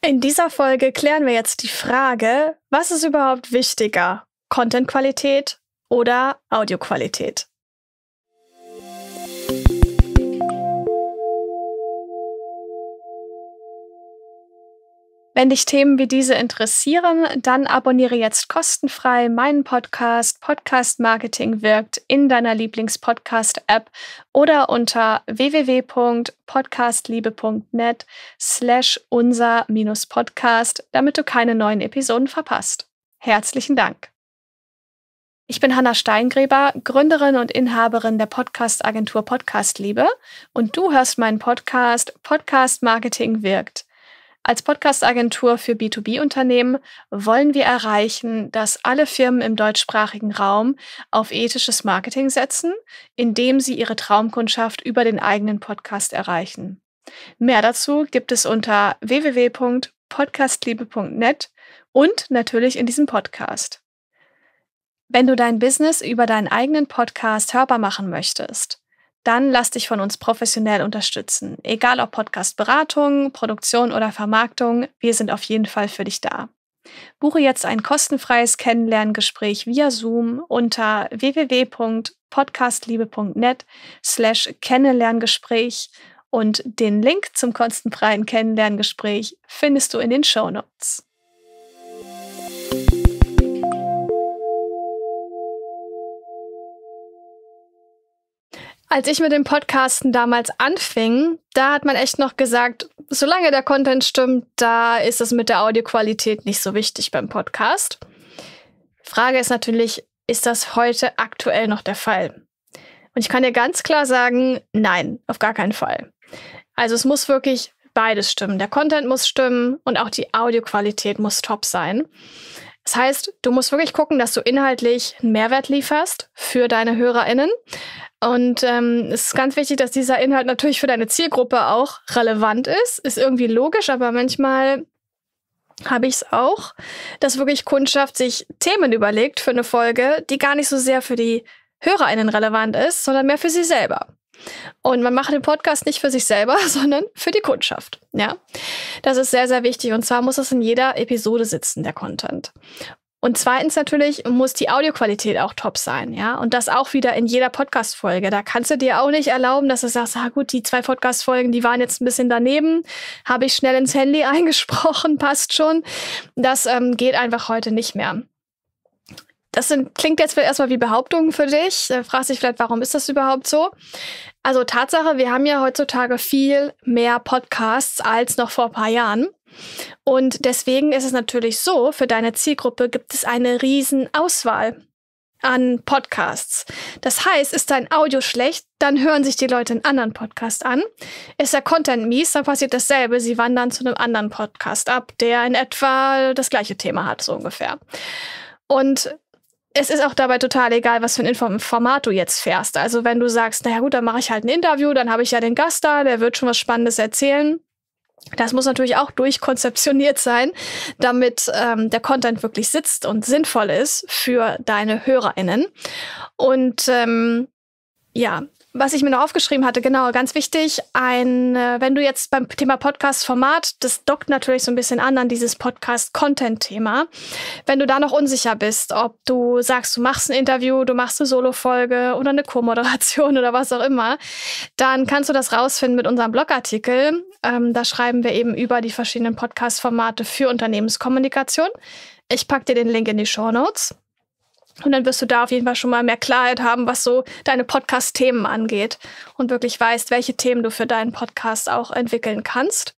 In dieser Folge klären wir jetzt die Frage, was ist überhaupt wichtiger? Contentqualität oder Audioqualität? Wenn dich Themen wie diese interessieren, dann abonniere jetzt kostenfrei meinen Podcast Podcast Marketing wirkt in deiner Lieblingspodcast-App oder unter www.podcastliebe.net slash unser-podcast, damit du keine neuen Episoden verpasst. Herzlichen Dank. Ich bin Hanna Steingräber, Gründerin und Inhaberin der Podcast-Agentur Podcastliebe und du hörst meinen Podcast Podcast Marketing wirkt als Podcast-Agentur für B2B-Unternehmen wollen wir erreichen, dass alle Firmen im deutschsprachigen Raum auf ethisches Marketing setzen, indem sie ihre Traumkundschaft über den eigenen Podcast erreichen. Mehr dazu gibt es unter www.podcastliebe.net und natürlich in diesem Podcast. Wenn du dein Business über deinen eigenen Podcast hörbar machen möchtest, dann lass dich von uns professionell unterstützen. Egal ob Podcast-Beratung, Produktion oder Vermarktung, wir sind auf jeden Fall für dich da. Buche jetzt ein kostenfreies Kennenlerngespräch via Zoom unter www.podcastliebe.net slash Kennenlerngespräch und den Link zum kostenfreien Kennenlerngespräch findest du in den Show Notes. Als ich mit dem Podcasten damals anfing, da hat man echt noch gesagt, solange der Content stimmt, da ist es mit der Audioqualität nicht so wichtig beim Podcast. Frage ist natürlich, ist das heute aktuell noch der Fall? Und ich kann dir ganz klar sagen, nein, auf gar keinen Fall. Also es muss wirklich beides stimmen. Der Content muss stimmen und auch die Audioqualität muss top sein. Das heißt, du musst wirklich gucken, dass du inhaltlich einen Mehrwert lieferst für deine HörerInnen. Und ähm, es ist ganz wichtig, dass dieser Inhalt natürlich für deine Zielgruppe auch relevant ist. Ist irgendwie logisch, aber manchmal habe ich es auch, dass wirklich Kundschaft sich Themen überlegt für eine Folge, die gar nicht so sehr für die HörerInnen relevant ist, sondern mehr für sie selber. Und man macht den Podcast nicht für sich selber, sondern für die Kundschaft. Ja, das ist sehr, sehr wichtig. Und zwar muss es in jeder Episode sitzen, der Content. Und zweitens natürlich muss die Audioqualität auch top sein, ja. Und das auch wieder in jeder Podcast-Folge. Da kannst du dir auch nicht erlauben, dass du sagst, ah gut, die zwei Podcast-Folgen, die waren jetzt ein bisschen daneben, habe ich schnell ins Handy eingesprochen, passt schon. Das ähm, geht einfach heute nicht mehr. Das sind, klingt jetzt erstmal wie Behauptungen für dich. Da äh, fragst dich vielleicht, warum ist das überhaupt so? Also Tatsache, wir haben ja heutzutage viel mehr Podcasts als noch vor ein paar Jahren. Und deswegen ist es natürlich so, für deine Zielgruppe gibt es eine riesen Auswahl an Podcasts. Das heißt, ist dein Audio schlecht, dann hören sich die Leute einen anderen Podcast an. Ist der Content mies, dann passiert dasselbe. Sie wandern zu einem anderen Podcast ab, der in etwa das gleiche Thema hat, so ungefähr. Und es ist auch dabei total egal, was für ein Format du jetzt fährst. Also wenn du sagst, naja gut, dann mache ich halt ein Interview, dann habe ich ja den Gast da, der wird schon was Spannendes erzählen. Das muss natürlich auch durchkonzeptioniert sein, damit ähm, der Content wirklich sitzt und sinnvoll ist für deine HörerInnen. Und ähm, ja, was ich mir noch aufgeschrieben hatte, genau, ganz wichtig, ein, äh, wenn du jetzt beim Thema Podcast-Format, das dockt natürlich so ein bisschen an an dieses Podcast-Content-Thema. Wenn du da noch unsicher bist, ob du sagst, du machst ein Interview, du machst eine Solo-Folge oder eine Co-Moderation oder was auch immer, dann kannst du das rausfinden mit unserem Blogartikel. Ähm, da schreiben wir eben über die verschiedenen Podcast-Formate für Unternehmenskommunikation. Ich packe dir den Link in die Show Notes. Und dann wirst du da auf jeden Fall schon mal mehr Klarheit haben, was so deine Podcast-Themen angeht und wirklich weißt, welche Themen du für deinen Podcast auch entwickeln kannst.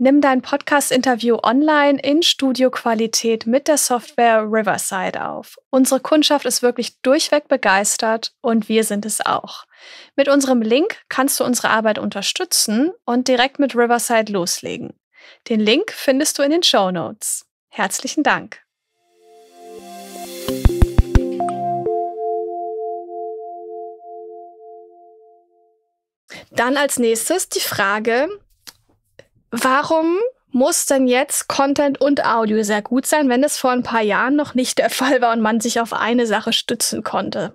Nimm dein Podcast-Interview online in Studioqualität mit der Software Riverside auf. Unsere Kundschaft ist wirklich durchweg begeistert und wir sind es auch. Mit unserem Link kannst du unsere Arbeit unterstützen und direkt mit Riverside loslegen. Den Link findest du in den Show Notes. Herzlichen Dank. Dann als nächstes die Frage, Warum muss denn jetzt Content und Audio sehr gut sein, wenn es vor ein paar Jahren noch nicht der Fall war und man sich auf eine Sache stützen konnte?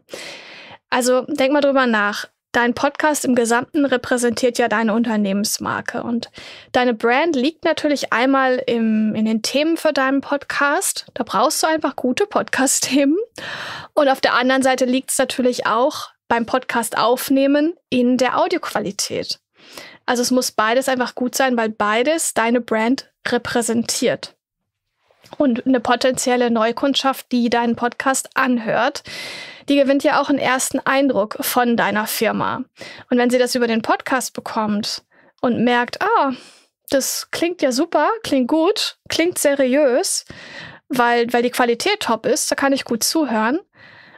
Also denk mal drüber nach. Dein Podcast im Gesamten repräsentiert ja deine Unternehmensmarke und deine Brand liegt natürlich einmal im, in den Themen für deinen Podcast. Da brauchst du einfach gute Podcast-Themen. Und auf der anderen Seite liegt es natürlich auch beim Podcast aufnehmen in der Audioqualität. Also es muss beides einfach gut sein, weil beides deine Brand repräsentiert. Und eine potenzielle Neukundschaft, die deinen Podcast anhört, die gewinnt ja auch einen ersten Eindruck von deiner Firma. Und wenn sie das über den Podcast bekommt und merkt, ah, das klingt ja super, klingt gut, klingt seriös, weil, weil die Qualität top ist, da kann ich gut zuhören,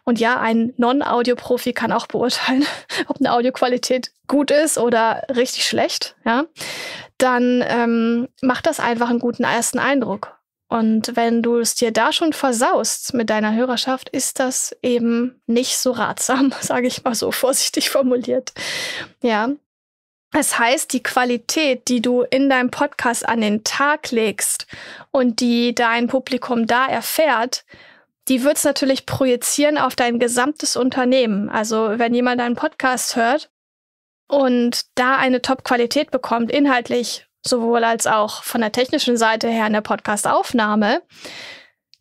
und ja, ein Non-Audio-Profi kann auch beurteilen, ob eine Audioqualität gut ist oder richtig schlecht, ja, dann ähm, macht das einfach einen guten ersten Eindruck. Und wenn du es dir da schon versaust mit deiner Hörerschaft, ist das eben nicht so ratsam, sage ich mal so vorsichtig formuliert. Ja, das heißt, die Qualität, die du in deinem Podcast an den Tag legst und die dein Publikum da erfährt, die wird es natürlich projizieren auf dein gesamtes Unternehmen. Also wenn jemand einen Podcast hört und da eine Top-Qualität bekommt, inhaltlich sowohl als auch von der technischen Seite her in der Podcastaufnahme,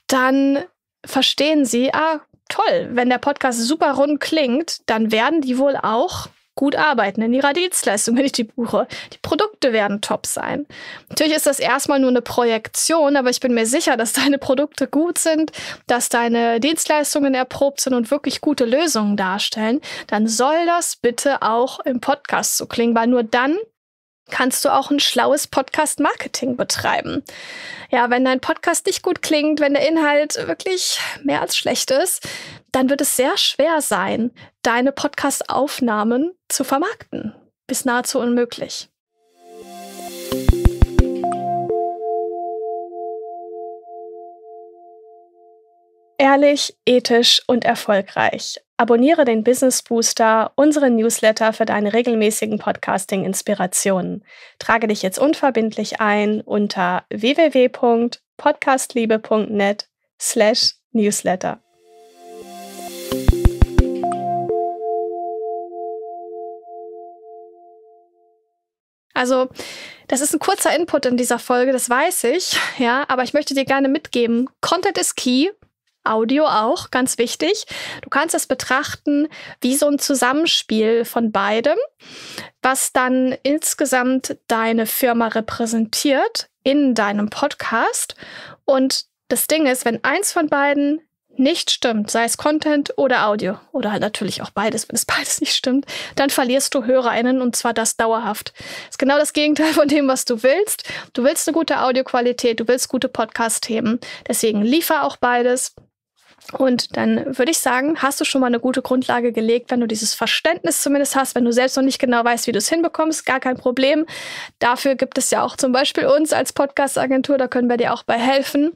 dann verstehen sie, ah, toll, wenn der Podcast super rund klingt, dann werden die wohl auch gut arbeiten in ihrer Dienstleistung, wenn ich die buche. Die Produkte werden top sein. Natürlich ist das erstmal nur eine Projektion, aber ich bin mir sicher, dass deine Produkte gut sind, dass deine Dienstleistungen erprobt sind und wirklich gute Lösungen darstellen. Dann soll das bitte auch im Podcast so klingen, weil nur dann kannst du auch ein schlaues Podcast-Marketing betreiben. Ja, wenn dein Podcast nicht gut klingt, wenn der Inhalt wirklich mehr als schlecht ist, dann wird es sehr schwer sein, deine Podcast-Aufnahmen zu vermarkten. Bis nahezu unmöglich. Ehrlich, ethisch und erfolgreich. Abonniere den Business Booster, unseren Newsletter für deine regelmäßigen Podcasting-Inspirationen. Trage dich jetzt unverbindlich ein unter www.podcastliebe.net slash newsletter. Also, das ist ein kurzer Input in dieser Folge, das weiß ich, ja, aber ich möchte dir gerne mitgeben, Content ist key Audio auch, ganz wichtig. Du kannst es betrachten wie so ein Zusammenspiel von beidem, was dann insgesamt deine Firma repräsentiert in deinem Podcast. Und das Ding ist, wenn eins von beiden nicht stimmt, sei es Content oder Audio oder halt natürlich auch beides, wenn es beides nicht stimmt, dann verlierst du Hörerinnen und zwar das dauerhaft. Das ist genau das Gegenteil von dem, was du willst. Du willst eine gute Audioqualität, du willst gute Podcast-Themen. Deswegen liefer auch beides. Und dann würde ich sagen, hast du schon mal eine gute Grundlage gelegt, wenn du dieses Verständnis zumindest hast, wenn du selbst noch nicht genau weißt, wie du es hinbekommst, gar kein Problem. Dafür gibt es ja auch zum Beispiel uns als Podcast-Agentur, da können wir dir auch bei helfen.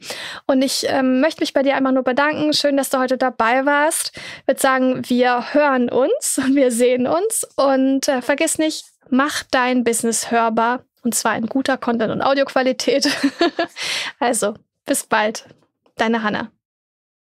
Und ich ähm, möchte mich bei dir einfach nur bedanken. Schön, dass du heute dabei warst. Ich würde sagen, wir hören uns und wir sehen uns. Und äh, vergiss nicht, mach dein Business hörbar. Und zwar in guter Content- und Audioqualität. also, bis bald. Deine Hanna.